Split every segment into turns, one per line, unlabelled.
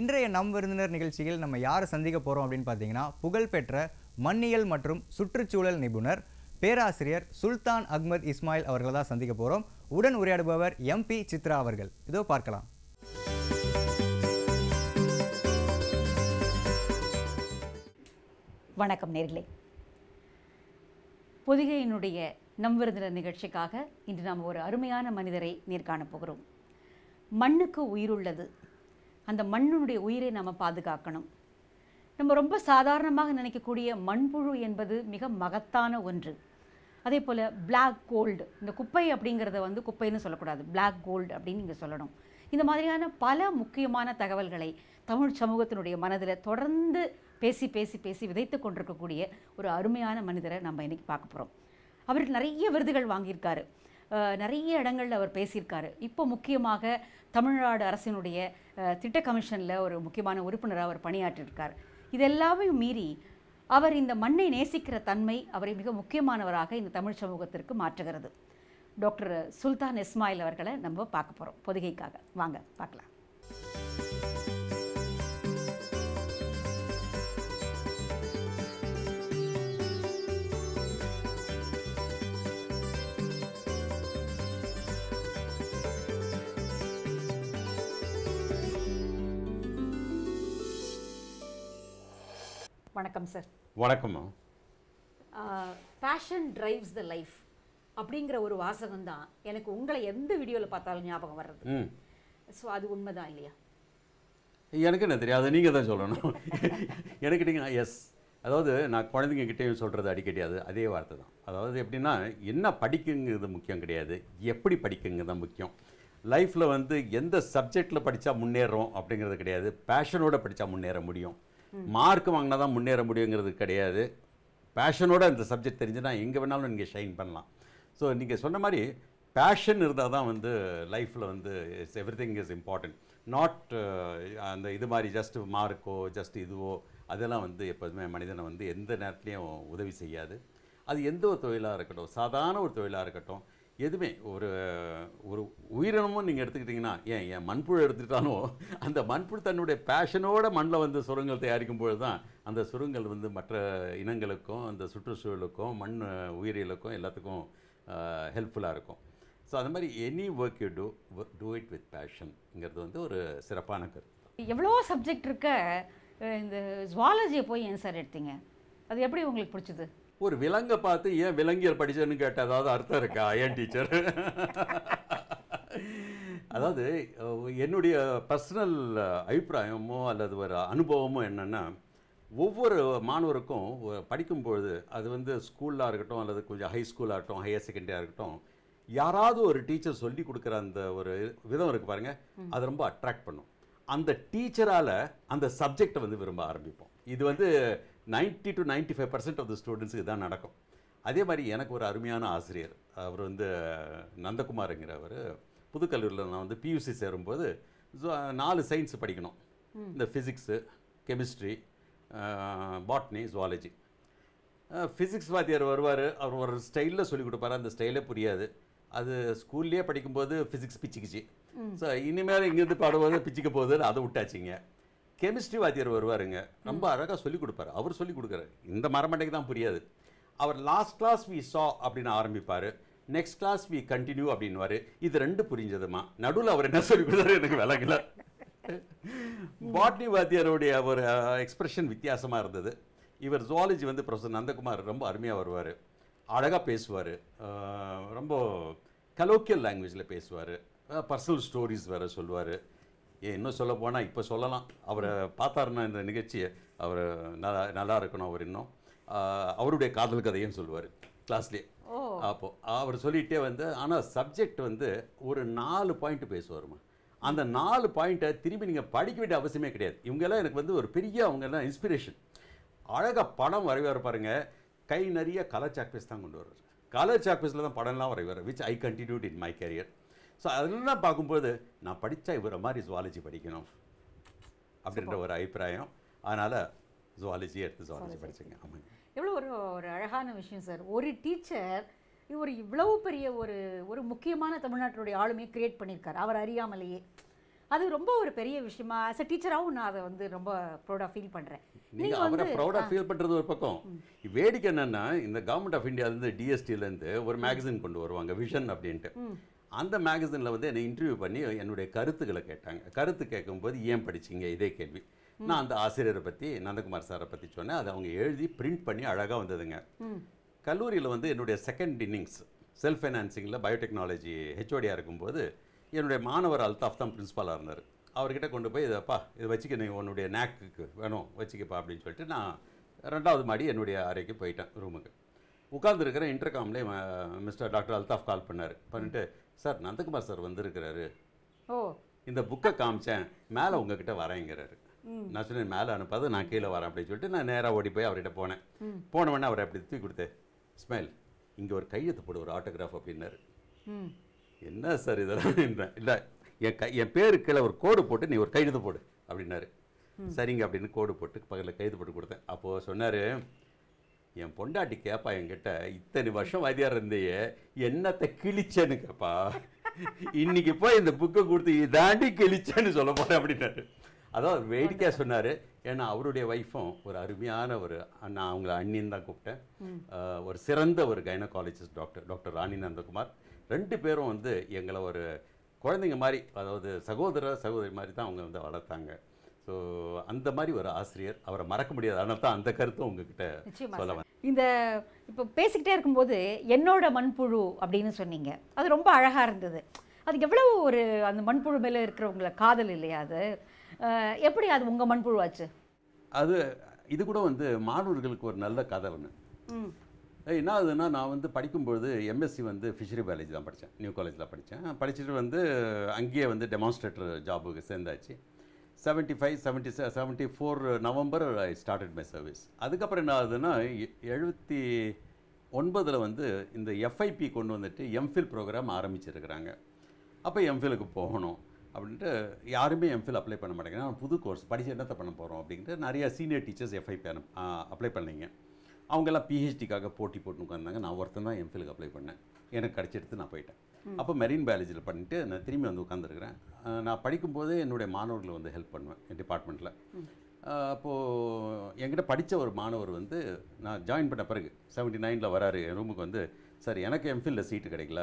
இன்றைய நம் விருந்தினர் நிகழ்ச்சியில் நம்ம யாரை சந்திக்க போகிறோம் அப்படின்னு பார்த்தீங்கன்னா புகழ்பெற்ற மண்ணியல் மற்றும் சுற்றுச்சூழல் நிபுணர் பேராசிரியர் சுல்தான் அக்மத் இஸ்மாயில் அவர்களை தான் சந்திக்க போகிறோம் உடன் உரையாடுபவர் எம்பி சித்ரா அவர்கள் இதோ பார்க்கலாம்
வணக்கம் நேர்களே பொதிகையினுடைய நம் விருந்தினர் நிகழ்ச்சிக்காக இன்று நாம் ஒரு அருமையான மனிதரை நேர்காணப்போகிறோம் போகிறோம் மண்ணுக்கு உயிருள்ளது அந்த மண்ணினுடைய உயிரை நாம் பாதுகாக்கணும் நம்ம ரொம்ப சாதாரணமாக நினைக்கக்கூடிய மண்புழு என்பது மிக மகத்தான ஒன்று அதே போல் பிளாக் கோல்டு இந்த குப்பை அப்படிங்கிறத வந்து குப்பைன்னு சொல்லக்கூடாது பிளாக் கோல்டு அப்படின்னு நீங்கள் சொல்லணும் இந்த மாதிரியான பல முக்கியமான தகவல்களை தமிழ் சமூகத்தினுடைய மனதில் தொடர்ந்து பேசி பேசி பேசி விதைத்து கொண்டிருக்கக்கூடிய ஒரு அருமையான மனிதரை நம்ம இன்றைக்கி பார்க்க போகிறோம் அவர் நிறைய விருதுகள் வாங்கியிருக்காரு நிறைய இடங்களில் அவர் பேசியிருக்காரு இப்போ முக்கியமாக தமிழ்நாடு அரசினுடைய திட்ட கமிஷனில் ஒரு முக்கியமான உறுப்பினராக அவர் பணியாற்றியிருக்கார் இதெல்லாமே மீறி அவர் இந்த மண்ணை நேசிக்கிற தன்மை அவரை மிக முக்கியமானவராக இந்த தமிழ் சமூகத்திற்கு மாற்றுகிறது டாக்டர் சுல்தான் இஸ்மாயில் அவர்களை நம்ம பார்க்க போகிறோம் பொதுகைக்காக வாங்க பார்க்கலாம் வணக்கம் சார் வணக்கம் பேஷன் டிரைவ்ஸ் த லைஃப் அப்படிங்கிற ஒரு வாசகம் தான் எனக்கு உங்களை எந்த வீடியோவில் பார்த்தாலும் ஞாபகம் வர்றது ஸோ அது உண்மைதான் இல்லையா
எனக்கு என்ன தெரியாது நீங்கள் தான் சொல்லணும் எனக்கு நீங்கள் எஸ் அதாவது நான் குழந்தைங்க கிட்டேயும் சொல்கிறது அடிக்கடி அது அதே வார்த்தை தான் அதாவது எப்படின்னா என்ன படிக்குங்கிறது முக்கியம் கிடையாது எப்படி படிக்குங்க தான் முக்கியம் லைஃப்பில் வந்து எந்த சப்ஜெக்டில் படித்தா முன்னேறோம் அப்படிங்கிறது கிடையாது பேஷனோடு படித்தா முன்னேற முடியும் மார்க் வாங்கினா தான் முன்னேற முடியுங்கிறது கிடையாது பேஷனோட இந்த சப்ஜெக்ட் தெரிஞ்சுன்னா எங்கே வேணாலும் நீங்கள் ஷைன் பண்ணலாம் ஸோ நீங்கள் சொன்ன மாதிரி பேஷன் இருந்தால் தான் வந்து லைஃப்பில் வந்து it's everything is important not அந்த இது மாதிரி ஜஸ்ட் மார்க்கோ ஜஸ்ட் இதுவோ அதெல்லாம் வந்து எப்போதுமே மனிதனை வந்து எந்த நேரத்துலையும் உதவி செய்யாது அது எந்த ஒரு தொழிலாக இருக்கட்டும் சாதாரண ஒரு தொழிலாக இருக்கட்டும் எதுவுமே ஒரு ஒரு உயிரினமும் நீங்கள் எடுத்துக்கிட்டிங்கன்னா ஏன் என் மண்புழு எடுத்துக்கிட்டாலும் அந்த மண்புழு தன்னுடைய பேஷனோட மண்ணில் வந்து சுரங்கள் தயாரிக்கும் பொழுது தான் அந்த சுரங்கள் வந்து மற்ற இனங்களுக்கும் அந்த சுற்றுச்சூழலுக்கும் மண் உயிரியலுக்கும் எல்லாத்துக்கும் ஹெல்ப்ஃபுல்லாக இருக்கும் ஸோ அந்த மாதிரி any work you do do it with பேஷன்ங்கிறது வந்து ஒரு சிறப்பான கருத்து
எவ்வளோ சப்ஜெக்ட் இருக்க இந்த ஜுவாலஜியை போய் ஏன் சார் எடுத்தீங்க அது எப்படி உங்களுக்கு பிடிச்சது
ஒரு விலங்கை பார்த்து ஏன் விலங்கியல் படித்தேன்னு கேட்ட அதாவது அர்த்தம் இருக்கா ஏன் டீச்சர் அதாவது என்னுடைய பர்சனல் அபிப்பிராயமோ அல்லது ஒரு அனுபவமோ என்னென்னா ஒவ்வொரு மாணவருக்கும் படிக்கும்பொழுது அது வந்து ஸ்கூலாக இருக்கட்டும் அல்லது கொஞ்சம் ஹை ஸ்கூலாக இருக்கட்டும் ஹையர் செகண்டரியாக இருக்கட்டும் யாராவது ஒரு டீச்சர் சொல்லி கொடுக்குற அந்த ஒரு விதம் இருக்குது பாருங்கள் அது ரொம்ப அட்ராக்ட் பண்ணும் அந்த டீச்சரால் அந்த சப்ஜெக்டை வந்து விரும்ப ஆரம்பிப்போம் இது வந்து ninety to ninety five percent of the ஸ்டூடெண்ட்ஸுக்கு தான் நடக்கும் அதே மாதிரி எனக்கு ஒரு அருமையான ஆசிரியர் அவர் வந்து நந்தகுமாருங்கிறவர் புதுக்கல்லூரியில் நான் வந்து பியூசி சேரும்போது நாலு சயின்ஸ் படிக்கணும் இந்த physics chemistry botany zoology physics வாத்தியார் வருவார் அவர் ஒரு ஸ்டைலில் சொல்லிக் கொடுப்பார் அந்த ஸ்டைலே புரியாது அது ஸ்கூல்லேயே படிக்கும்போது ஃபிசிக்ஸ் பிச்சுக்குச்சு ஸோ இனிமேல் இங்கேருந்து பாடும்போது பிச்சுக்க போகுது அதை விட்டாச்சிங்க கெமிஸ்ட்ரி வாத்தியார் வருவாருங்க ரொம்ப அழகாக சொல்லிக் கொடுப்பாரு அவர் சொல்லிக் கொடுக்குறாரு இந்த மரமண்டைக்கு தான் புரியாது அவர் லாஸ்ட் கிளாஸ் வி சா அப்படின்னு ஆரம்பிப்பார் நெக்ஸ்ட் கிளாஸ் வி கண்டினியூ அப்படின்வாரு இது ரெண்டு புரிஞ்சதுமா நடுவில் அவர் என்ன சொல்லிக் கொடுத்தாரு எனக்கு விளங்கல பாட்னி வாத்தியாருடைய ஒரு எக்ஸ்பிரஷன் வித்தியாசமாக இருந்தது இவர் ஜுவாலஜி வந்து ப்ரொஃபஸர் நந்தகுமார் ரொம்ப அருமையாக வருவார் அழகாக பேசுவார் ரொம்ப கலோக்கியல் லாங்குவேஜில் பேசுவார் பர்சனல் ஸ்டோரிஸ் வேறு சொல்லுவார் இன்னும் சொல்ல போனால் இப்போ சொல்லலாம் அவரை பார்த்தாருன்னா இந்த நிகழ்ச்சியை அவர் நல்லா நல்லா இருக்கணும் அவர் இன்னும் அவருடைய காதல் கதையும் சொல்லுவார் கிளாஸ்லேயே அப்போது அவர் சொல்லிகிட்டே வந்து ஆனால் சப்ஜெக்ட் வந்து ஒரு நாலு பாயிண்ட் பேசுவார்மா அந்த நாலு பாயிண்ட்டை திரும்பி நீங்கள் படிக்க வேண்டிய அவசியமே கிடையாது இவங்கெல்லாம் எனக்கு வந்து ஒரு பெரிய அவங்கெல்லாம் இன்ஸ்பிரேஷன் அழகாக படம் வரைவார் பாருங்கள் கை நிறைய கலர் சாக்பீஸ் தான் கொண்டு வருவார் கலர் சாக்பீஸில் தான் படம்லாம் வரைவார் which I continued in my career so அதெல்லாம் பார்க்கும்போது நான் படித்தா இவரை மாதிரி ஜுவாலஜி படிக்கணும் அப்படின்ற ஒரு அபிப்பிராயம் அதனால் ஜுவாலஜி எடுத்து ஜுவாலஜி படிச்சுங்க ஆமாங்க
எவ்வளோ ஒரு ஒரு அழகான விஷயம் சார் ஒரு டீச்சர் இவர் இவ்வளவு பெரிய ஒரு ஒரு முக்கியமான தமிழ்நாட்டினுடைய ஆளுமையை கிரியேட் பண்ணியிருக்கார் அவர் அறியாமலேயே அது ரொம்ப ஒரு பெரிய விஷயமா ஆஸ் அ டீச்சராகவும் நான் அதை வந்து ரொம்ப ப்ரௌடாக ஃபீல் பண்ணுறேன்
நீங்கள் அவரை ப்ரௌடாக ஃபீல் பண்ணுறது ஒரு பக்கம் வேடிக்கை என்னென்னா இந்த கவர்மெண்ட் ஆஃப் இந்தியாவிலேருந்து டிஎஸ்டிலேருந்து ஒரு மேகசின் கொண்டு வருவாங்க விஷன் அப்படின்ட்டு அந்த மேகசினில் வந்து என்னை இன்டர்வியூ பண்ணி என்னுடைய கருத்துக்களை கேட்டாங்க கருத்து கேட்கும்போது ஏன் படிச்சிங்க இதே கேள்வி நான் அந்த ஆசிரியரை பற்றி நந்தகுமார் சாரை பற்றி சொன்னேன் அதை அவங்க எழுதி பிரிண்ட் பண்ணி அழகாக வந்ததுங்க கல்லூரியில் வந்து என்னுடைய செகண்ட் இன்னிங்ஸ் செல்ஃப் ஃபைனான்சிங்கில் பயோடெக்னாலஜி ஹெச்ஓடியாக இருக்கும்போது என்னுடைய மாணவர் அல்தாஃப் தான் பிரின்ஸ்பாலாக இருந்தார் அவர்கிட்ட கொண்டு போய் இதைப்பா இதை வச்சுக்க நீ உன்னுடைய நேக்குக்கு வேணும் வச்சுக்கப்பா அப்படின்னு சொல்லிட்டு நான் ரெண்டாவது மாடி என்னுடைய அறைக்கு போயிட்டேன் ரூமுக்கு உட்காந்துருக்கிற இன்டர்காம்லேயே மிஸ்டர் டாக்டர் அல்தாஃப் கால் பண்ணார் பண்ணிட்டு சார் நந்தகுமார் சார் வந்திருக்கிறாரு ஓ இந்த புக்கை காமிச்சேன் மேலே உங்ககிட்ட வரேங்கிறாரு நான் சொன்னேன் மேலே அனுப்பாது நான் கீழே வரேன் அப்படின்னு சொல்லிட்டு நான் நேராக ஓடி போய் அவர்கிட்ட போனேன் போனவொடனே அவரை அப்படி தூக்கி கொடுத்தேன் ஸ்மைல் இங்கே ஒரு கையெழுத்து போடு ஒரு ஆட்டோகிராஃப் அப்படின்னாரு என்ன சார் இதெல்லாம் இல்லை என் கை என் பேரு கீழே ஒரு கோடு போட்டு நீ ஒரு கையெழுத்து போடு அப்படின்னாரு சரிங்க அப்படின்னு கோடு போட்டு பகலில் கைது போட்டு கொடுத்தேன் அப்போது சொன்னார் என் பொண்டாட்டி கேட்பா என்கிட்ட இத்தனை வருஷம் வாத்தியார் இருந்தையே என்னத்தை கிழிச்சேன்னு கேட்பா இன்னைக்கு போய் இந்த புக்கை கொடுத்து இதாண்டி கிழிச்சேன்னு சொல்ல போறேன் அப்படின்னாரு அதான் வேடிக்கையாக சொன்னார் ஏன்னா அவருடைய ஒய்ஃபும் ஒரு அருமையான ஒரு நான் அவங்கள அண்ணின்னு தான் கூப்பிட்டேன் ஒரு சிறந்த ஒரு gynaecologist doctor doctor Rani Nandakumar ரெண்டு பேரும் வந்து எங்களை ஒரு குழந்தைங்க மாதிரி அதாவது சகோதர சகோதரி மாதிரி தான் அவங்க வந்து வளர்த்தாங்க ஸோ அந்த மாதிரி ஒரு ஆசிரியர் அவரை மறக்க முடியாது அதனால தான் அந்த கருத்தும் உங்ககிட்ட சொல்ல
இந்த இப்போ பேசிக்கிட்டே இருக்கும்போது என்னோட மண்புழு அப்படின்னு சொன்னீங்க அது ரொம்ப அழகாக இருந்தது அதுக்கு எவ்வளவு ஒரு அந்த மண்புழு மேலே இருக்கிறவங்கள காதல் இல்லையா அது எப்படி அது உங்கள் மண்புழுவாச்சு
அது இது கூட வந்து மாணவர்களுக்கு ஒரு நல்ல கதை ஒன்று என்ன ஆகுதுன்னா நான் வந்து படிக்கும்பொழுது எம்எஸ்சி வந்து ஃபிஷரி பயாலஜி தான் படித்தேன் நியூ காலேஜில் படித்தேன் படிச்சுட்டு வந்து அங்கேயே வந்து டெமான்ஸ்ட்ரேட்டர் ஜாபுக்கு சேர்ந்தாச்சு seventy five seventy seventy four November I started my service அதுக்கப்புறம் என்ன ஆகுதுன்னா எழுபத்தி ஒன்பதில் வந்து இந்த எஃப்ஐபி கொண்டு வந்துட்டு எம்ஃபில் ப்ரோக்ராம் ஆரம்பிச்சிருக்கிறாங்க அப்போ எம்ஃபிலுக்கு போகணும் அப்படின்ட்டு யாருமே எம்ஃபில் அப்ளை பண்ண மாட்டேங்கிறாங்க புது கோர்ஸ் படித்து என்னத்தை பண்ண போகிறோம் அப்படின்ட்டு நிறையா சீனியர் டீச்சர்ஸ் எஃப்ஐபி அப்ளை பண்ணிங்க அவங்கெல்லாம் பிஹெச்டிக்காக போட்டி போட்டுன்னு உட்காந்தாங்க நான் ஒருத்தன் தான் எம்ஃபிலுக்கு அப்ளை பண்ணேன் எனக்கு கிடச்சிடுத்து நான் போயிட்டேன் அப்போ மெரீன் பயாலஜியில் பண்ணிட்டு நான் திரும்பி வந்து உட்காந்துருக்கிறேன் நான் படிக்கும்போது என்னுடைய மாணவர்களை வந்து ஹெல்ப் பண்ணுவேன் என் டிபார்ட்மெண்ட்டில் அப்போது என்கிட்ட படித்த ஒரு மாணவர் வந்து நான் ஜாயின் பண்ண பிறகு செவன்ட்டி நைனில் வராரு என் ரூமுக்கு வந்து சார் எனக்கு எம்ஃபில்ல சீட்டு கிடைக்கல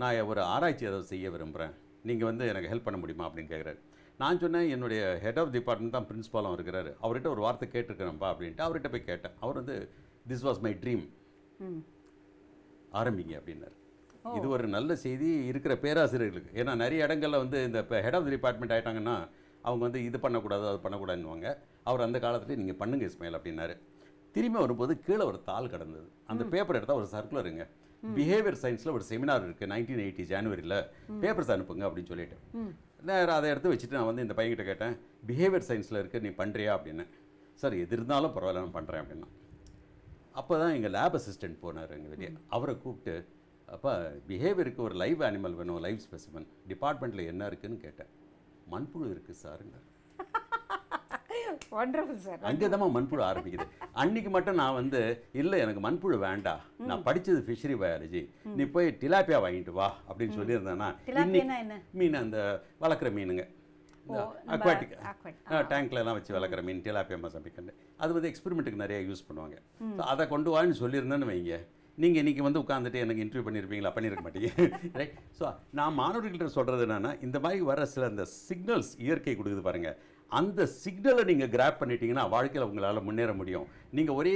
நான் ஒரு ஆராய்ச்சி ஏதாவது செய்ய விரும்புகிறேன் நீங்கள் வந்து எனக்கு ஹெல்ப் பண்ண முடியுமா அப்படின்னு கேட்குறாரு நான் சொன்னேன் என்னுடைய ஹெட் ஆஃப் டிபார்ட்மெண்ட் தான் பிரின்ஸ்பாலும் இருக்கிறார் அவர்கிட்ட ஒரு வார்த்தை கேட்டிருக்கிறேன்ப்பா அப்படின்ட்டு அவர்கிட்ட போய் கேட்டேன் அவர் வந்து திஸ் வாஸ் மை ட்ரீம் ஆரம்பிங்க அப்படின்னாரு இது ஒரு நல்ல செய்தி இருக்கிற பேராசிரியர்களுக்கு ஏன்னா நிறைய இடங்களில் வந்து இந்த இப்போ ஹெட் ஆஃப் த டிபார்ட்மெண்ட் ஆகிட்டாங்கன்னா அவங்க வந்து இது பண்ணக்கூடாது அது பண்ணக்கூடாதுன்னுவாங்க அவர் அந்த காலத்துலேயே நீங்கள் பண்ணுங்க இஸ்மையில் அப்படின்னாரு திரும்பி வரும்போது கீழே ஒரு தாள் கடந்தது அந்த பேப்பர் எடுத்தால் ஒரு சர்க்குலருங்க பிஹேவியர் சயின்ஸில் ஒரு செமினார் இருக்குது நைன்டீன் எயிட்டி ஜான்வரியில் பேப்பர்ஸ் அனுப்புங்க அப்படின்னு சொல்லிட்டு நேரம் அதை எடுத்து வச்சுட்டு நான் வந்து இந்த பையன்கிட்ட கேட்டேன் பிஹேவியர் சயின்ஸில் இருக்கு நீ பண்ணுறியா அப்படின்னு சார் எது இருந்தாலும் பரவாயில்ல நான் பண்ணுறேன் அப்படின்னா அப்போ தான் எங்கள் லேப் அசிஸ்டண்ட் போனார் எங்கள் வெளியே அவரை கூப்பிட்டு அப்போ பிஹேவியருக்கு ஒரு லைவ் அனிமல் வேணும் லைவ் ஸ்பெசிமன் டிபார்ட்மெண்ட்டில் என்ன இருக்குதுன்னு கேட்டேன் மண்புழு இருக்குது சாருங்க சார் அங்கே தான் மண்புழு ஆரம்பிக்குது அன்னைக்கு மட்டும் நான் வந்து இல்லை எனக்கு மண்புழு வேண்டாம் நான் படித்தது ஃபிஷரி பயாலஜி நீ போய் டிலாப்பியா வாங்கிட்டு வா அப்படின்னு சொல்லியிருந்தேன்னா மீன் அந்த வளர்க்குற மீனுங்க அக்வாட்டிக் டேங்க்ல எல்லாம் வச்சு வளர்க்குற மீன் டிலாப்பியா மசம்பிக்கண்டு அது வந்து எக்ஸ்பெரிமெண்ட்டுக்கு நிறைய யூஸ் பண்ணுவாங்க அதை கொண்டு வான்னு சொல்லியிருந்தேன்னு வைங்க நீங்கள் இன்றைக்கி வந்து உட்காந்துட்டு எனக்கு இன்டர்வியூ பண்ணியிருப்பீங்களா பண்ணியிருக்க மாட்டீங்க ரைட் ஸோ நான் மாணவர்கள்ட்ட சொல்கிறது என்னென்னா இந்த மாதிரி வர சில அந்த சிக்னல்ஸ் இயற்கை கொடுக்குது பாருங்கள் அந்த சிக்னலை நீங்கள் கிராப் பண்ணிட்டீங்கன்னா வாழ்க்கையில் உங்களால் முன்னேற முடியும் நீங்கள் ஒரே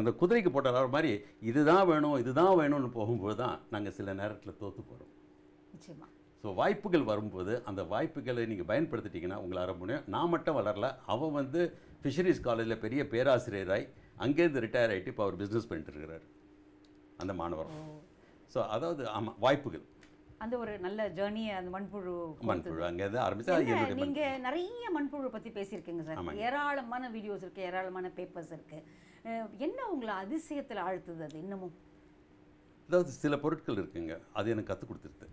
அந்த குதிரைக்கு போட்ட மாதிரி இதுதான் வேணும் இதுதான் வேணும்னு போகும்போது தான் நாங்கள் சில நேரத்தில் தோற்று போகிறோம் நிச்சயமாக ஸோ வாய்ப்புகள் வரும்போது அந்த வாய்ப்புகளை நீங்கள் பயன்படுத்திட்டிங்கன்னா உங்களால் முடியும் நான் மட்டும் வளரல அவன் வந்து ஃபிஷரிஸ் காலேஜில் பெரிய பேராசிரியராய் அங்கேருந்து ரிட்டையர் ஆகிட்டு இப்போ அவர் பிஸ்னஸ் பண்ணிட்டு இருக்கிறார் அந்த மாணவர் ஸோ அதாவது ஆமாம் வாய்ப்புகள்
அந்த ஒரு நல்ல ஜேர்னியை அந்த மண்புழு மண்புழு
அங்கேருந்து ஆரம்பித்தா நீங்கள்
நிறைய மண்புழு பற்றி பேசியிருக்கீங்க சார் ஏராளமான வீடியோஸ் இருக்குது ஏராளமான பேப்பர்ஸ் இருக்குது என்ன உங்களை அதிசயத்தில் ஆழ்த்துது அது இன்னமும்
அதாவது சில பொருட்கள் இருக்குங்க அது எனக்கு கற்றுக் கொடுத்துருது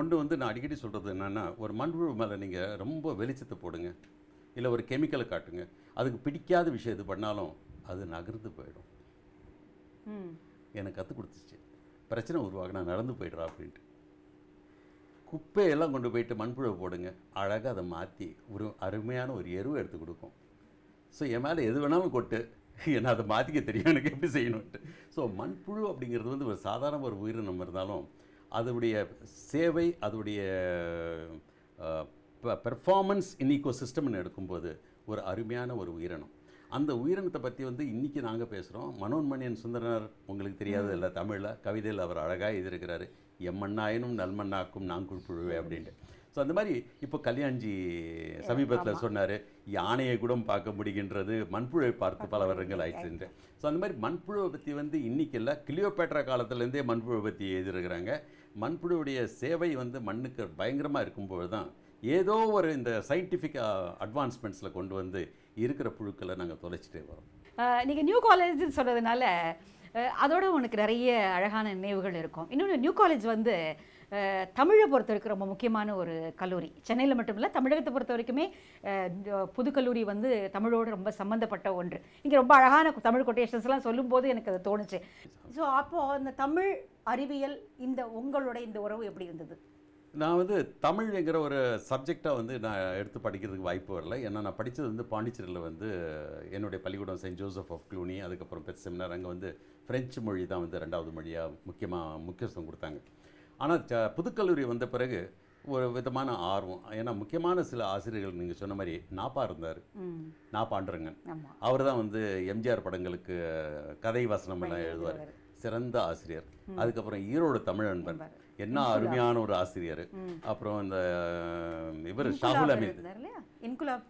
ஒன்று வந்து நான் அடிக்கடி சொல்கிறது என்னென்னா ஒரு மண்புழு மேலே நீங்கள் ரொம்ப வெளிச்சத்தை போடுங்க இல்லை ஒரு கெமிக்கலை காட்டுங்க அதுக்கு பிடிக்காத விஷயம் இது பண்ணாலும் அது நகர்ந்து போயிடும் எனக்கு கற்றுக் கொடுத்துச்சு பிரச்சனை உருவாக நான் நடந்து போய்ட்றா அப்படின்ட்டு குப்பையெல்லாம் கொண்டு போயிட்டு மண்புழுவை போடுங்க அழகாக அதை மாற்றி ஒரு அருமையான ஒரு எருவை எடுத்து கொடுக்கும் ஸோ என் மேலே எது வேணாலும் கொட்டு என்ன அதை மாற்றிக்க தெரியும் எனக்கு எப்படி செய்யணும்ட்டு ஸோ மண்புழு அப்படிங்கிறது வந்து ஒரு சாதாரண ஒரு உயிரினம் இருந்தாலும் அதனுடைய சேவை அதனுடைய பெர்ஃபார்மன்ஸ் இன் ஈக்கோ சிஸ்டம்னு எடுக்கும்போது ஒரு அருமையான ஒரு உயிரினம் அந்த உயிரினத்தை பற்றி வந்து இன்றைக்கி நாங்கள் பேசுகிறோம் மனோன்மணியன் சுந்தரனார் உங்களுக்கு தெரியாது இல்லை தமிழில் கவிதையில் அவர் அழகாக எழுதியிருக்கிறாரு எம்மண்ணாயினும் நல்மண்ணாக்கும் நான் குறிப்பிடுவேன் அப்படின்ட்டு ஸோ அந்த மாதிரி இப்போ கல்யாண்ஜி சமீபத்தில் சொன்னார் யானையை கூட பார்க்க முடிகின்றது மண்புழுவை பார்த்து பல வருடங்கள் ஆயிடுச்சுன்ற ஸோ அந்த மாதிரி மண்புழுவை பற்றி வந்து இன்றைக்கி இல்லை கிளியோபேட்ரா காலத்துலேருந்தே மண்புழுவை பற்றி எழுதியிருக்கிறாங்க மண்புழுவுடைய சேவை வந்து மண்ணுக்கு பயங்கரமாக இருக்கும்போது தான் ஏதோ ஒரு இந்த சயின்டிஃபிக் அட்வான்ஸ்மெண்ட்ஸில் கொண்டு வந்து இருக்கிற புழுக்களை நாங்கள் தொலைச்சிட்டே வரோம்
நீங்கள் நியூ காலேஜ்னு சொல்கிறதுனால அதோட உனக்கு நிறைய அழகான நினைவுகள் இருக்கும் இன்னொன்று நியூ காலேஜ் வந்து தமிழை பொறுத்த வரைக்கும் ரொம்ப முக்கியமான ஒரு கல்லூரி சென்னையில் மட்டும் இல்லை தமிழகத்தை பொறுத்த வரைக்குமே புது கல்லூரி வந்து தமிழோடு ரொம்ப சம்மந்தப்பட்ட ஒன்று இங்கே ரொம்ப அழகான தமிழ் கொட்டேஷன்ஸ்லாம் சொல்லும்போது எனக்கு அது தோணுச்சு ஸோ அப்போது அந்த தமிழ் அறிவியல் இந்த உங்களுடைய இந்த உறவு எப்படி இருந்தது
நான் வந்து தமிழ்ங்கிற ஒரு சப்ஜெக்டாக வந்து நான் எடுத்து படிக்கிறதுக்கு வாய்ப்பு வரல ஏன்னா நான் படித்தது வந்து பாண்டிச்சேரியில் வந்து என்னுடைய பள்ளிக்கூடம் செயின்ட் ஜோசப் ஆஃப் க்ளூனி அதுக்கப்புறம் பெட் செமினார் அங்கே வந்து ஃப்ரெஞ்சு மொழி தான் வந்து ரெண்டாவது மொழியாக முக்கியமாக முக்கியத்துவம் கொடுத்தாங்க ஆனால் புதுக்கல்லூரி வந்த பிறகு ஒரு விதமான ஆர்வம் ஏன்னா முக்கியமான சில ஆசிரியர்கள் நீங்கள் சொன்ன மாதிரி நாப்பா இருந்தார் நா பாண்டுரங்கன் அவர் தான் வந்து எம்ஜிஆர் படங்களுக்கு கதை வசனம் எல்லாம் எழுதுவார் சிறந்த ஆசிரியர் அதுக்கப்புறம் ஈரோடு தமிழ் அன்பன் என்ன அருமையான ஒரு ஆசிரியர் அப்புறம் இந்த இவர் ஷாகுல் அமீத்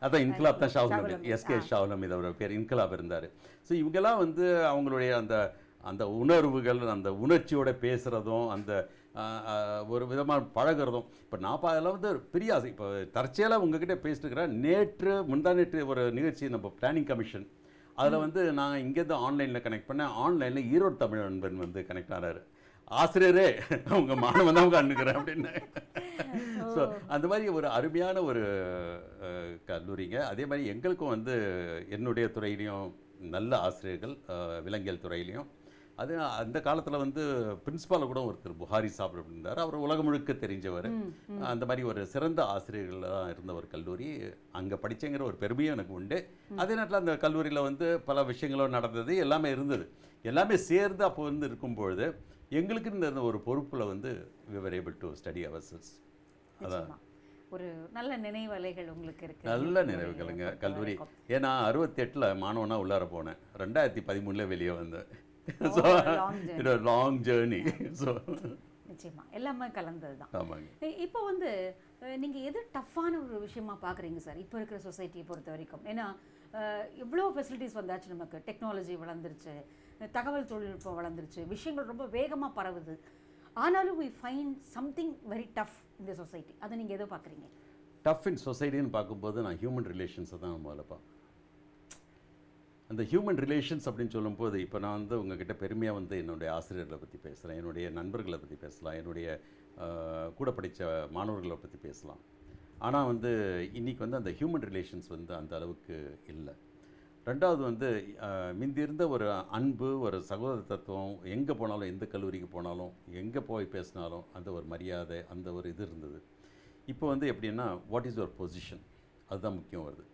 அதான் இன்குலாப் தான் ஷாகுல் அமீத் எஸ்கே
ஷாகுல் அமீத் அவர் பேர் இன்குலாப் இருந்தார் ஸோ இவங்கெல்லாம் வந்து அவங்களுடைய அந்த அந்த உணர்வுகள் அந்த உணர்ச்சியோட பேசுகிறதும் அந்த ஒரு விதமாக பழகிறதும் இப்போ நான் அதெல்லாம் வந்து பெரிய ஆசை இப்போ தற்செயலாக உங்ககிட்ட பேசிட்டுருக்கிறேன் நேற்று முந்தா நேற்று ஒரு நிகழ்ச்சி நம்ம பிளானிங் கமிஷன் அதில் வந்து நாங்கள் இங்கேருந்து ஆன்லைனில் கனெக்ட் பண்ணேன் ஆன்லைனில் ஈரோடு தமிழ் நண்பன் வந்து கனெக்ட் ஆனார் ஆசிரியரே அவங்க மாணவன் தான் உட்காந்துக்கிறேன் அப்படின்னு ஸோ அந்த மாதிரி ஒரு அருமையான ஒரு கல்லூரிங்க அதே மாதிரி எங்களுக்கும் வந்து என்னுடைய துறையிலையும் நல்ல ஆசிரியர்கள் விலங்கியல் துறையிலையும் அது அந்த காலத்தில் வந்து பிரின்ஸிபால் கூட ஒருத்தர் புகாரி சாப்பிட இருந்தார் அவர் உலகம் முழுக்க தெரிஞ்சவர் அந்த மாதிரி ஒரு சிறந்த ஆசிரியர்கள் இருந்த ஒரு கல்லூரி அங்கே படித்தேங்கிற ஒரு பெருமையும் எனக்கு உண்டு அதே நேரத்தில் அந்த கல்லூரியில் வந்து பல விஷயங்களும் நடந்தது எல்லாமே இருந்தது எல்லாமே சேர்ந்து அப்போ வந்து இருக்கும்பொழுது எங்களுக்கு இந்த ஒரு பொறுப்பில் வந்து விவர் ஏபிள் டு ஸ்டடி அவர் அதான்
ஒரு நல்ல நினைவலைகள் உங்களுக்கு இருக்கு நல்ல
நினைவுகளுங்க கல்லூரி ஏன்னா அறுபத்தெட்டில் மாணவனாக உள்ளார போனேன் ரெண்டாயிரத்தி பதிமூணுல வெளியே வந்தேன் ஸோ லாங் ஜேர்னி ஸோ
நிச்சயமா எல்லாமே கலந்தது தான் இப்போ வந்து நீங்கள் எது டஃப்பான ஒரு விஷயமா பார்க்குறீங்க சார் இப்போ இருக்கிற சொசைட்டியை பொறுத்த வரைக்கும் ஏன்னா இவ்வளோ ஃபெசிலிட்டிஸ் வந்தாச்சு நமக்கு டெக்னாலஜி வளர்ந்துருச்சு தகவல் தொழில்நுட்பம் வளர்ந்துருச்சு விஷயங்கள் ரொம்ப வேகமாக பரவுது ஆனாலும் we find something very tough இந்த சொசைட்டி அதை நீங்கள் எதோ பார்க்குறீங்க
டஃப் இன் சொசைட்டின்னு பார்க்கும்போது நான் ஹியூமன் ரிலேஷன்ஸை தான் முதல்ல பார்ப்பேன் அந்த ஹியூமன் ரிலேஷன்ஸ் அப்படின்னு சொல்லும்போது இப்போ நான் வந்து உங்ககிட்ட பெருமையாக வந்து என்னுடைய ஆசிரியர்களை பற்றி பேசுகிறேன் என்னுடைய நண்பர்களை பற்றி பேசலாம் என்னுடைய கூட படித்த மாணவர்களை பற்றி பேசலாம் ஆனால் வந்து இன்றைக்கி வந்து அந்த ஹியூமன் ரிலேஷன்ஸ் வந்து அந்த அளவுக்கு இல்லை ரெண்டாவது வந்து மிந்திருந்த இருந்த ஒரு அன்பு ஒரு சகோதர தத்துவம் எங்கே போனாலும் எந்த கல்லூரிக்கு போனாலும் எங்கே போய் பேசினாலும் அந்த ஒரு மரியாதை அந்த ஒரு இது இருந்தது இப்போ வந்து எப்படின்னா வாட் இஸ் யுவர் பொசிஷன் அதுதான் முக்கியம் வருது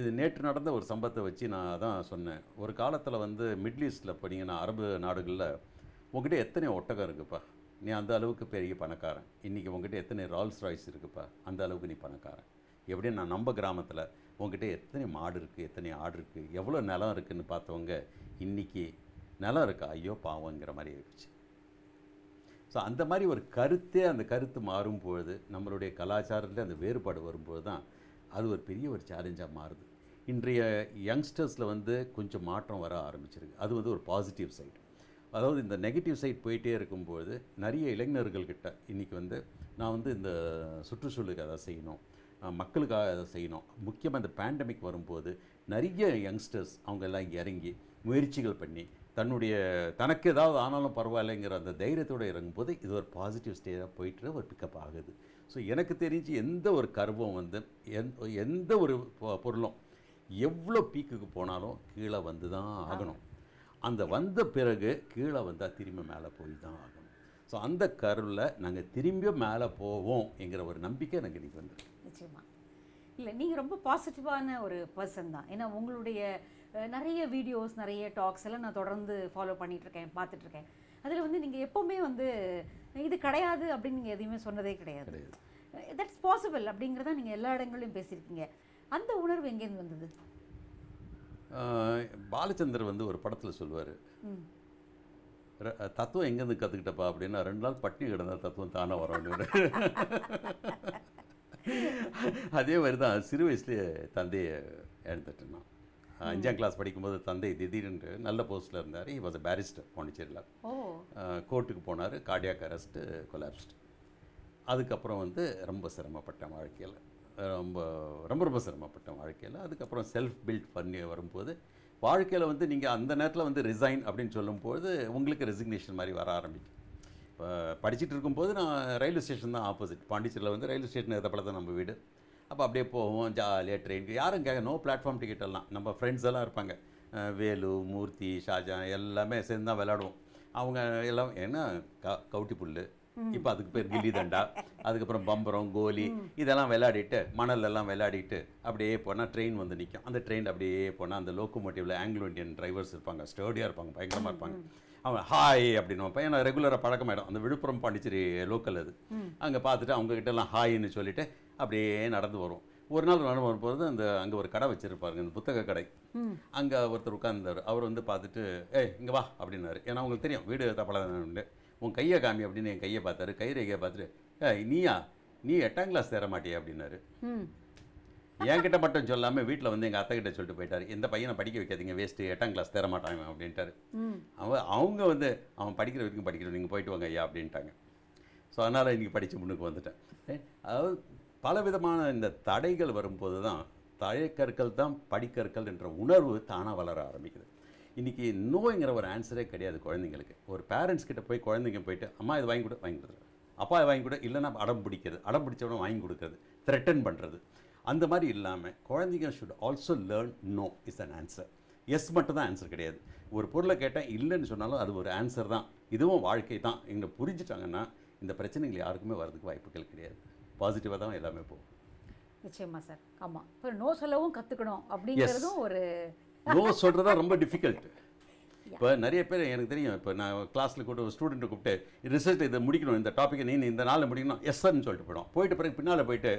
இது நேற்று நடந்த ஒரு சம்பவத்தை வச்சு நான் அதான் சொன்னேன் ஒரு காலத்தில் வந்து மிடில் ஈஸ்ட்டில் போனீங்கன்னா அரபு நாடுகளில் உங்ககிட்ட எத்தனை ஒட்டகம் இருக்குப்பா நீ அந்த அளவுக்கு பெரிய பணக்காரன் இன்றைக்கி உங்ககிட்ட எத்தனை ரால்ஸ் ராய்ஸ் இருக்குப்பா அந்த அளவுக்கு நீ பணக்காரன் எப்படின்னு நான் நம்ம கிராமத்தில் உங்ககிட்ட எத்தனை மாடு இருக்குது எத்தனை ஆடு இருக்குது எவ்வளோ நிலம் இருக்குதுன்னு பார்த்தவங்க இன்றைக்கி நிலம் இருக்கா ஐயோ பாவங்கிற மாதிரி ஆயிடுச்சு ஸோ அந்த மாதிரி ஒரு கருத்தே அந்த கருத்து மாறும்பொழுது நம்மளுடைய கலாச்சாரத்தில் அந்த வேறுபாடு வரும்போது தான் அது ஒரு பெரிய ஒரு சேலஞ்சாக மாறுது இன்றைய யங்ஸ்டர்ஸில் வந்து கொஞ்சம் மாற்றம் வர ஆரம்பிச்சிருக்கு அது வந்து ஒரு பாசிட்டிவ் சைடு அதாவது இந்த நெகட்டிவ் சைட் போயிட்டே இருக்கும்போது நிறைய இளைஞர்கள்கிட்ட இன்றைக்கி வந்து நான் வந்து இந்த சுற்றுச்சூழலுக்கு அதை செய்யணும் மக்களுக்காக அதை செய்யணும் முக்கியமாக இந்த பேண்டமிக் வரும்போது நிறைய யங்ஸ்டர்ஸ் அவங்க எல்லாம் இறங்கி முயற்சிகள் பண்ணி தன்னுடைய தனக்கு ஏதாவது ஆனாலும் பரவாயில்லைங்கிற அந்த தைரியத்தோடு இறங்கும்போது இது ஒரு பாசிட்டிவ் ஸ்டேஜாக போயிட்டு ஒரு பிக்கப் ஆகுது ஸோ எனக்கு தெரிஞ்சு எந்த ஒரு கர்வம் வந்து எந்த ஒரு பொருளும் எவ்வளோ பீக்குக்கு போனாலும் கீழே வந்து தான் ஆகணும் அந்த வந்த பிறகு கீழே வந்தால் திரும்பி மேலே போய் தான் ஆகணும் ஸோ அந்த கருவில் நாங்கள் திரும்பி மேலே போவோம் என்கிற ஒரு நம்பிக்கை எனக்கு இன்றைக்கி வந்து நிச்சயமாக
இல்லை நீங்கள் ரொம்ப பாசிட்டிவான ஒரு பர்சன் தான் ஏன்னா உங்களுடைய நிறைய வீடியோஸ் நிறைய டாக்ஸ் எல்லாம் நான் தொடர்ந்து ஃபாலோ பண்ணிகிட்ருக்கேன் பார்த்துட்ருக்கேன் அதில் வந்து நீங்கள் எப்போவுமே வந்து இது கிடையாது அப்படின்னு நீங்கள் எதையுமே சொன்னதே கிடையாது தட்ஸ் பாசிபிள் அப்படிங்கிறத நீங்கள் எல்லா இடங்களையும் பேசியிருக்கீங்க அந்த உணர்வு எங்கேருந்து வந்தது
பாலச்சந்தர் வந்து ஒரு படத்தில் சொல்லுவார் தத்துவம் எங்கேருந்து கற்றுக்கிட்டப்பா அப்படின்னா ரெண்டு நாள் பட்டினி கிடந்தால் தத்துவம் தானே வரணும் அதே மாதிரி தான் சிறு வயசுலேயே தந்தையை இழந்துட்டேன் நான் அஞ்சாம் கிளாஸ் படிக்கும்போது தந்தை திடீர்னு நல்ல போஸ்ட்டில் இருந்தார் இ வாஸ் அ பேரிஸ்டர்
பாண்டிச்சேரியில்
கோர்ட்டுக்கு போனார் கார்டியாக் அரெஸ்ட்டு கொலாப்ஸ்டு அதுக்கப்புறம் வந்து ரொம்ப சிரமப்பட்டேன் வாழ்க்கையில் ரொம்ப ரொம்ப ரொம்ப சிரமப்பட்டேன் வாழ்க்கையில் அதுக்கப்புறம் செல்ஃப் பில்ட் பண்ணி வரும்போது வாழ்க்கையில் வந்து நீங்கள் அந்த நேரத்தில் வந்து ரிசைன் அப்படின்னு சொல்லும்போது உங்களுக்கு ரெசிக்னேஷன் மாதிரி வர ஆரம்பிக்கும் இப்போ படிச்சுட்டு இருக்கும்போது நான் ரயில்வே ஸ்டேஷன் தான் ஆப்போசிட் பாண்டிச்சேரியில் வந்து ரயில்வே ஸ்டேஷன் இடத்துல தான் நம்ம வீடு அப்போ அப்படியே போவோம் ஜாலியாக ட்ரெயின் யாரும் கேட்க நோ பிளாட்ஃபார்ம் டிக்கெட் எல்லாம் நம்ம ஃப்ரெண்ட்ஸ் எல்லாம் இருப்பாங்க வேலு மூர்த்தி ஷாஜான் எல்லாமே சேர்ந்து தான் விளாடுவோம் அவங்க எல்லாம் ஏன்னா க கவுட்டி புல் இப்போ அதுக்கு பேர் கில்லி தண்டா அதுக்கப்புறம் பம்பரம் கோலி இதெல்லாம் விளையாடிட்டு மணல் விளையாடிட்டு அப்படியே போனால் ட்ரெயின் வந்து நிற்கும் அந்த ட்ரெயின் அப்படியே போனால் அந்த லோக்கோமோட்டிவ்ல ஆங்கிலோ இண்டியன் டிரைவர்ஸ் இருப்பாங்க ஸ்டேடியாக இருப்பாங்க பயங்கரமாக இருப்பாங்க
அவன் ஹாய்
அப்படின்னு வைப்பேன் ஏன்னா ரெகுலராக பழக்கமாயிடும் அந்த விழுப்புரம் பாண்டிச்சேரி லோக்கல் அது அங்கே பார்த்துட்டு அவங்ககிட்ட எல்லாம் ஹாய்ன்னு சொல்லிட்டு அப்படியே நடந்து வரும் ஒரு நாள் நடந்து வரும்போது அந்த அங்கே ஒரு கடை வச்சுருப்பாருங்க அந்த புத்தக கடை அங்கே ஒருத்தர் உட்கார்ந்தார் அவர் வந்து பார்த்துட்டு ஏய் இங்கே வா அப்படின்னாரு ஏன்னா அவங்களுக்கு தெரியும் வீடு உண்டு உன் கையை காமி அப்படின்னு என் கையை பார்த்தாரு கை ரேகையை பார்த்துட்டு நீயா நீ எட்டாம் கிளாஸ் தேர மாட்டியா அப்படின்னாரு கிட்ட மட்டும் சொல்லாமல் வீட்டில் வந்து எங்கள் அத்தை கிட்ட சொல்லிட்டு போயிட்டார் இந்த பையனை படிக்க வைக்காதீங்க வேஸ்ட்டு எட்டாம் கிளாஸ் தேர மாட்டாங்க அப்படின்ட்டாரு அவன் அவங்க வந்து அவன் படிக்கிற வரைக்கும் படிக்கிறோம் நீங்கள் போயிட்டு வாங்க ஐயா அப்படின்ட்டாங்க ஸோ அதனால் இன்றைக்கி படித்து முன்னுக்கு வந்துட்டேன் அதாவது பல விதமான இந்த தடைகள் வரும்போது தான் தழைக்கற்கள் தான் படிக்கற்கள் என்ற உணர்வு தானாக வளர ஆரம்பிக்குது இன்றைக்கி நோய்ங்கிற ஒரு ஆன்சரே கிடையாது குழந்தைங்களுக்கு ஒரு பேரண்ட்ஸ் கிட்ட போய் குழந்தைங்க போயிட்டு அம்மா இது வாங்கி கொடு வாங்கி கொடுத்துரு அப்பா இதை வாங்கி கொடு இல்லைன்னா அடம் பிடிக்கிறது அடம் பிடிச்சவன வாங்கி கொடுக்குறது த்ரெட்டன் பண்ணுறது அந்த மாதிரி இல்லாமல் குழந்தைங்க should also learn no is an answer yes மட்டும் தான் ஆன்சர் கிடையாது ஒரு பொருளை கேட்டால் இல்லைன்னு சொன்னாலும் அது ஒரு ஆன்சர் தான் இதுவும் வாழ்க்கை தான் எங்களை புரிஞ்சுட்டாங்கன்னா இந்த பிரச்சனைகள் யாருக்குமே வரதுக்கு வாய்ப்புகள் கிடையாது பாசிட்டிவாக தான் எல்லாமே போகும்
நிச்சயமா சார் ஆமாம் இப்போ நோ சொல்லவும் கற்றுக்கணும் அப்படிங்கிறதும் ஒரு நோ
சொல்கிறதா ரொம்ப டிஃபிகல்ட் இப்போ நிறைய பேர் எனக்கு தெரியும் இப்போ நான் கிளாஸில் கூட ஒரு ஸ்டூடெண்ட்டை கூப்பிட்டு ரிசல்ட் இதை முடிக்கணும் இந்த டாப்பிக்கை நீ இந்த நாளில் முடிக்கணும் எஸ் சார்னு சொல்லிட்டு போயிடும் போயிட்டு பிறகு பின்னால் போயிட்டு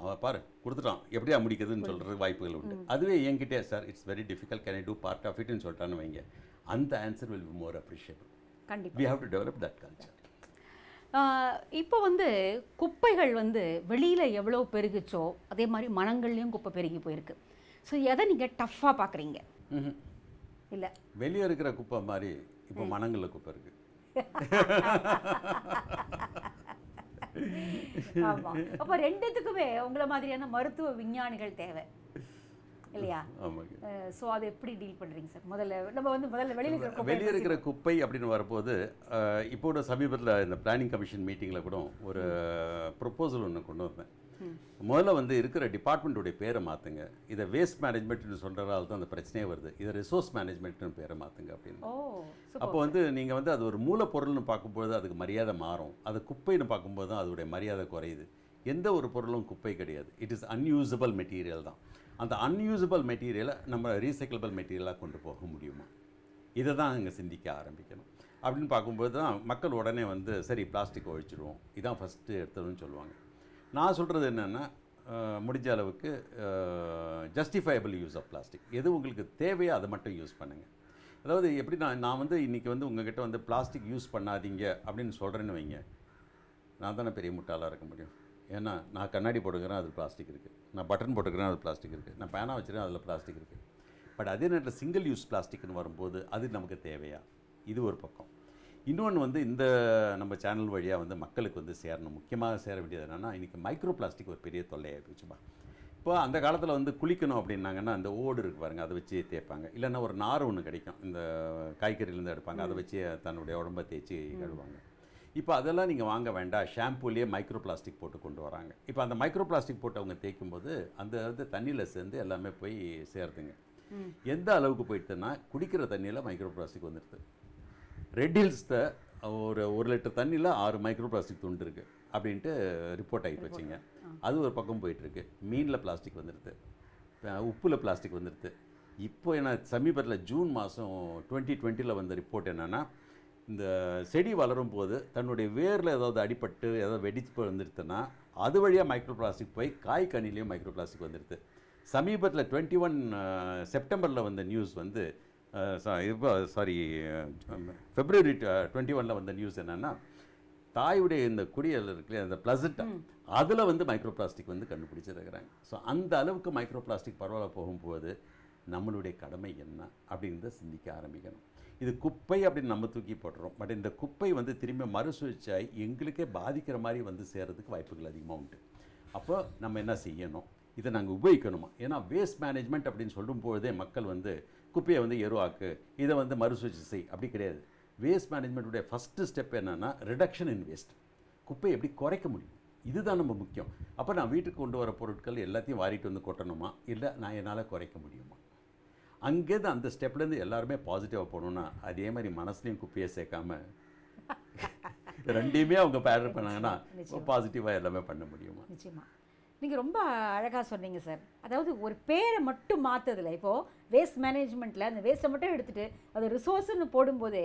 அவன் பாரு கொடுத்துட்டான் எப்படியா முடிக்கிறதுன்னு சொல்கிறது வாய்ப்புகள் உண்டு அதுவே என்கிட்டே sir it's very difficult can I do part of இட்னு சொல்லிட்டான்னு வைங்க அந்த answer will be more appreciable கண்டிப்பாக we have to develop that culture
இப்போ வந்து குப்பைகள் வந்து வெளியில் எவ்வளோ பெருகுச்சோ அதே மாதிரி மனங்கள்லேயும் குப்பை பெருகி போயிருக்கு ஸோ எதை நீங்கள் டஃப்பாக பார்க்குறீங்க இல்லை
வெளியே இருக்கிற குப்பை மாதிரி இப்போ மனங்கள்ல குப்பை இருக்கு அப்போ
ரெண்டுத்துக்குமே உங்களை மாதிரியான மருத்துவ விஞ்ஞானிகள் தேவை இல்லையா ஸோ அதை எப்படி டீல் பண்ணுறீங்க சார் முதல்ல நம்ம வந்து முதல்ல வெளியில் இருக்கிற வெளியே இருக்கிற
குப்பை அப்படின்னு வரும்போது இப்போ சமீபத்தில் இந்த பிளானிங் கமிஷன் மீட்டிங்கில் கூட ஒரு ப்ரொப்போசல் ஒன்று கொண்டு வந்தேன் முதல்ல வந்து இருக்கிற டிபார்ட்மெண்ட்டுடைய பேரை மாற்றுங்க இதை வேஸ்ட் மேனேஜ்மெண்ட்னு சொல்கிறதால தான் அந்த பிரச்சனையே வருது இதை ரிசோர்ஸ் மேனேஜ்மெண்ட்னு பேரை மாற்றுங்க அப்படின்னு அப்போ வந்து நீங்கள் வந்து அது ஒரு மூலப்பொருள்னு பார்க்கும்போது அதுக்கு மரியாதை மாறும் அது குப்பைன்னு பார்க்கும்போது தான் அதோடைய மரியாதை குறையுது எந்த ஒரு பொருளும் குப்பை கிடையாது இட் இஸ் அன்யூசபிள் மெட்டீரியல் தான் அந்த அன்யூசபிள் மெட்டீரியலை நம்ம ரீசைக்கிளபிள் மெட்டீரியலாக கொண்டு போக முடியுமா இதை தான் அங்கே சிந்திக்க ஆரம்பிக்கணும் அப்படின்னு பார்க்கும்போது தான் மக்கள் உடனே வந்து சரி பிளாஸ்டிக் ஒழிச்சிடுவோம் இதான் ஃபஸ்ட்டு எடுத்ததுன்னு சொல்லுவாங்க நான் சொல்கிறது என்னென்னா முடிஞ்ச அளவுக்கு ஜஸ்டிஃபையபிள் யூஸ் ஆஃப் பிளாஸ்டிக் எது உங்களுக்கு தேவையோ அதை மட்டும் யூஸ் பண்ணுங்கள் அதாவது எப்படி நான் நான் வந்து இன்றைக்கி வந்து உங்ககிட்ட வந்து பிளாஸ்டிக் யூஸ் பண்ணாதீங்க அப்படின்னு சொல்கிறேன்னு வைங்க நான் தானே பெரிய முட்டாளாக இருக்க முடியும் ஏன்னா நான் கண்ணாடி போட்டுக்கிறேன் அது பிளாஸ்டிக் இருக்குது நான் பட்டன் போட்டுக்கிறேன் அது பிளாஸ்டிக் இருக்குது நான் பேனா வச்சுருக்கேன் அதில் பிளாஸ்டிக் இருக்குது பட் அதே நேரத்தில் சிங்கிள் யூஸ் பிளாஸ்டிக்னு வரும்போது அது நமக்கு தேவையா இது ஒரு பக்கம் இன்னொன்று வந்து இந்த நம்ம சேனல் வழியாக வந்து மக்களுக்கு வந்து சேரணும் முக்கியமாக சேர வேண்டியது என்னென்னா இன்றைக்கி மைக்ரோ பிளாஸ்டிக் ஒரு பெரிய தொல்லையாக போச்சுப்பா இப்போ அந்த காலத்தில் வந்து குளிக்கணும் அப்படின்னாங்கன்னா அந்த ஓடு இருக்கு பாருங்கள் அதை வச்சு தேய்ப்பாங்க இல்லைன்னா ஒரு நார் ஒன்று கிடைக்கும் இந்த காய்கறியிலேருந்து எடுப்பாங்க அதை வச்சு தன்னுடைய உடம்பை தேய்ச்சி கழுவாங்க இப்போ அதெல்லாம் நீங்கள் வாங்க வேண்டாம் ஷாம்புலேயே மைக்ரோ பிளாஸ்டிக் போட்டு கொண்டு வராங்க இப்போ அந்த மைக்ரோ பிளாஸ்டிக் போட்டு அவங்க தேய்க்கும்போது அந்த வந்து தண்ணியில் சேர்ந்து எல்லாமே போய் சேருதுங்க எந்த அளவுக்கு போயிட்டுன்னா குடிக்கிற தண்ணியில் மைக்ரோ பிளாஸ்டிக் வந்துடுது ரெட் ஹில்ஸில் ஒரு ஒரு லிட்டர் தண்ணியில் ஆறு மைக்ரோ பிளாஸ்டிக் துண்டு இருக்குது அப்படின்ட்டு ரிப்போர்ட் ஆகிட்டு வச்சிங்க அது ஒரு பக்கம் போயிட்டுருக்கு மீனில் பிளாஸ்டிக் வந்துடுது உப்பில் பிளாஸ்டிக் வந்துடுது இப்போ என்ன சமீபத்தில் ஜூன் மாதம் டுவெண்ட்டி டுவெண்ட்டியில் வந்த ரிப்போர்ட் என்னென்னா இந்த செடி வளரும் போது தன்னுடைய வேரில் ஏதாவது அடிபட்டு ஏதாவது வெடிச்சு வந்துடுதுன்னா அது வழியாக மைக்ரோ பிளாஸ்டிக் போய் காய் கனிலையும் மைக்ரோ பிளாஸ்டிக் வந்துடுது சமீபத்தில் டுவெண்ட்டி ஒன் செப்டம்பரில் வந்த நியூஸ் வந்து இப்போ சாரி ஃபெப்ரவரி டுவெண்ட்டி ஒனில் வந்த நியூஸ் என்னென்னா தாயுடைய இந்த குடியல் இருக்குல்ல அந்த பிளசட்டா அதில் வந்து மைக்ரோ பிளாஸ்டிக் வந்து கண்டுபிடிச்சிருக்கிறாங்க ஸோ அந்த அளவுக்கு மைக்ரோ பிளாஸ்டிக் பரவாயில்ல போகும்போது நம்மளுடைய கடமை என்ன அப்படின்றத சிந்திக்க ஆரம்பிக்கணும் இது குப்பை அப்படின்னு நம்ம தூக்கி போடுறோம் பட் இந்த குப்பை வந்து திரும்பி மறுசுழற்சியாகி எங்களுக்கே பாதிக்கிற மாதிரி வந்து சேர்கிறதுக்கு வாய்ப்புகள் அதிகமாக உண்டு அப்போ நம்ம என்ன செய்யணும் இதை நாங்கள் உபயோகிக்கணுமா ஏன்னா வேஸ்ட் மேனேஜ்மெண்ட் அப்படின்னு சொல்லும்போதே மக்கள் வந்து குப்பையை வந்து எருவாக்கு இதை வந்து மறுசூழ்ச்சி செய் அப்படி கிடையாது வேஸ்ட் மேனேஜ்மெண்ட்டுடைய ஃபஸ்ட்டு ஸ்டெப் என்னென்னா ரிடக்ஷன் இன் வேஸ்ட் குப்பையை எப்படி குறைக்க முடியும் இதுதான் நம்ம முக்கியம் அப்போ நான் வீட்டுக்கு கொண்டு வர பொருட்கள் எல்லாத்தையும் வாரிட்டு வந்து கொட்டணுமா இல்லை நான் என்னால் குறைக்க முடியுமா அங்கேருந்து அந்த ஸ்டெப்லேருந்து எல்லாருமே பாசிட்டிவாக போகணுன்னா அதே மாதிரி மனசுலையும் குப்பையை சேர்க்காம ரெண்டையுமே அவங்க பேடர் பண்ணாங்கன்னா பாசிட்டிவாக எல்லாமே பண்ண முடியுமா நிச்சயமாக
நீங்கள் ரொம்ப அழகாக சொன்னீங்க சார் அதாவது ஒரு பேரை மட்டும் மாற்றுறதில்ல இப்போது வேஸ்ட் மேனேஜ்மெண்ட்டில் அந்த வேஸ்ட்டை மட்டும் எடுத்துகிட்டு அது ரிசோர்ஸ்னு போடும்போதே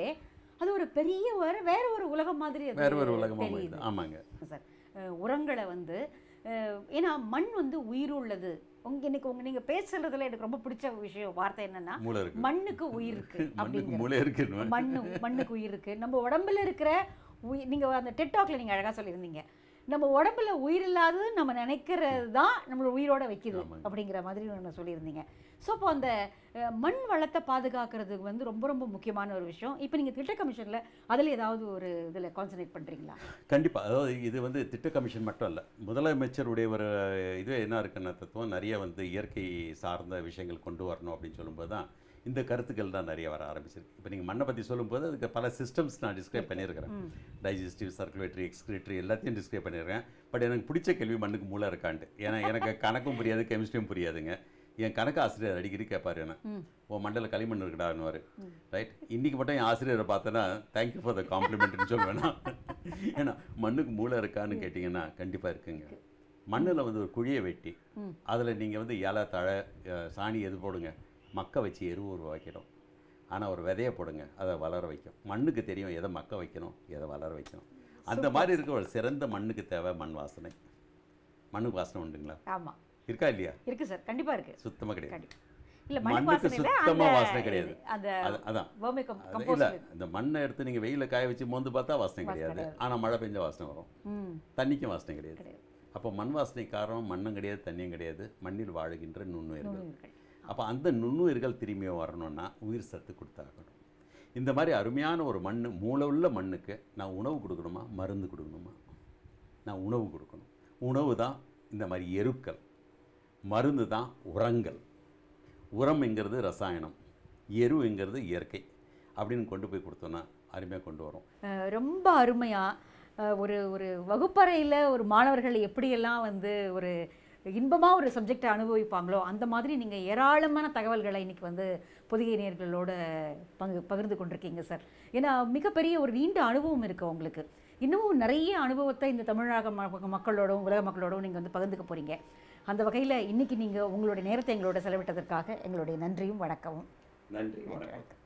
அது ஒரு பெரிய வேறு வேறு ஒரு உலகம் மாதிரி வேறு ஒரு உலகம் தெரியுது ஆமாங்க சார் உரங்களை வந்து ஏன்னா மண் வந்து உயிர் உள்ளது உங்க இன்னைக்கு உங்க நீங்க பேசுறதுல எனக்கு ரொம்ப பிடிச்ச விஷயம் வார்த்தை என்னன்னா மண்ணுக்கு உயிர் இருக்கு
அப்படின்னு
மண்ணு மண்ணுக்கு உயிர் இருக்கு நம்ம உடம்புல இருக்கிற உயிர் நீங்கள் அந்த டெட்டாக்ல நீங்கள் அழகாக சொல்லியிருந்தீங்க நம்ம உடம்புல உயிர் இல்லாதது நம்ம நினைக்கிறது தான் நம்மளை உயிரோட வைக்கிது அப்படிங்கிற மாதிரி ஒன்று சொல்லியிருந்தீங்க ஸோ அப்போ அந்த மண் வளத்தை பாதுகாக்கிறதுக்கு வந்து ரொம்ப ரொம்ப முக்கியமான ஒரு விஷயம் இப்போ நீங்கள் திட்ட கமிஷனில் அதில் ஏதாவது ஒரு இதில் கான்சன்ட்ரேட் பண்ணுறீங்களா
கண்டிப்பாக அதாவது இது வந்து திட்ட கமிஷன் மட்டும் இல்லை முதலமைச்சருடைய ஒரு இது என்ன இருக்குன்னு தத்துவம் நிறைய வந்து இயற்கை சார்ந்த விஷயங்கள் கொண்டு வரணும் அப்படின்னு சொல்லும்போது தான் இந்த கருத்துக்கள் தான் நிறைய வர ஆரம்பிச்சிருக்கு இப்போ நீங்கள் மண்ணை பற்றி சொல்லும்போது அதுக்கு பல சிஸ்டம்ஸ் நான் டிஸ்கிரைப் பண்ணியிருக்கிறேன் டைஜஸ்டிவ் சர்க்குலேட்டரி எக்ஸ்கிரேட்டரி எல்லாத்தையும் டிஸ்கிரைப் பண்ணியிருக்கேன் பட் எனக்கு பிடிச்ச கேள்வி மண்ணுக்கு மூளை இருக்கான்ட்டு ஏன்னா எனக்கு கணக்கும் புரியாது கெமிஸ்ட்ரியும் புரியாதுங்க என் கணக்கு ஆசிரியர் அடிக்கடி கேட்பார் என்ன உன் மண்டல களிமண் இருக்கடான்னுவார் ரைட் இன்றைக்கி மட்டும் என் ஆசிரியரை பார்த்தேன்னா தேங்க்யூ ஃபார் த காம்ப்ளிமெண்ட்னு சொல்லுவேன் ஏன்னா மண்ணுக்கு மூளை இருக்கான்னு கேட்டிங்கன்னா கண்டிப்பாக இருக்குங்க மண்ணில் வந்து ஒரு குழியை வெட்டி அதில் நீங்கள் வந்து இலை தழை சாணி எது போடுங்க மக்க வச்சு எருவு உருவாக்கிடும் ஆனால் ஒரு விதையை போடுங்க அதை வளர வைக்கும் மண்ணுக்கு தெரியும் எதை மக்க வைக்கணும் எதை வளர வைக்கணும் அந்த மாதிரி இருக்க ஒரு சிறந்த மண்ணுக்கு தேவை மண் வாசனை மண்ணுக்கு வாசனை உண்டுங்களா ஆமாம் இருக்கா இல்லையா
இருக்கு சார் கண்டிப்பாக இருக்கு
சுத்தமாக கிடையாது
வாழ்கின்ற மண்ணுக்கு வாசனை கிடையாது அதான் இல்லை
இந்த மண்ணை எடுத்து வெயிலில் காய வச்சு மோந்து பார்த்தா வாசனை கிடையாது மழை வாசனை வரும் தண்ணிக்கும் வாசனை கிடையாது அப்போ மண் வாசனை காரணம் மண்ணும் கிடையாது தண்ணியும் கிடையாது மண்ணில் நுண்ணுயிர்கள் அப்போ அந்த நுண்ணுயிர்கள் திரும்பி வரணும்னா உயிர் சத்து கொடுத்தாகணும் இந்த மாதிரி அருமையான ஒரு மண் மூளை உள்ள மண்ணுக்கு நான் உணவு கொடுக்கணுமா மருந்து கொடுக்கணுமா நான் உணவு கொடுக்கணும் உணவு தான் இந்த மாதிரி எருக்கள் மருந்து தான் உரங்கள் உரம்ங்கிறது ரசாயனம் எருங்கிறது இயற்கை அப்படின்னு கொண்டு போய் கொடுத்தோன்னா அருமையாக கொண்டு வரும்
ரொம்ப அருமையாக ஒரு ஒரு வகுப்பறையில் ஒரு மாணவர்கள் எப்படியெல்லாம் வந்து ஒரு இன்பமாக ஒரு சப்ஜெக்டை அனுபவிப்பாங்களோ அந்த மாதிரி நீங்கள் ஏராளமான தகவல்களை இன்றைக்கி வந்து பொதிகை நேர்களோடு பங்கு பகிர்ந்து கொண்டிருக்கீங்க சார் ஏன்னா மிகப்பெரிய ஒரு நீண்ட அனுபவம் இருக்குது உங்களுக்கு இன்னமும் நிறைய அனுபவத்தை இந்த தமிழக மக்களோடும் உலக மக்களோடும் நீங்கள் வந்து பகிர்ந்துக்க போகிறீங்க அந்த வகையில் இன்றைக்கி நீங்கள் உங்களுடைய நேரத்தை எங்களோட செலவிட்டதற்காக எங்களுடைய நன்றியும் வணக்கமும்
நன்றி வணக்கம்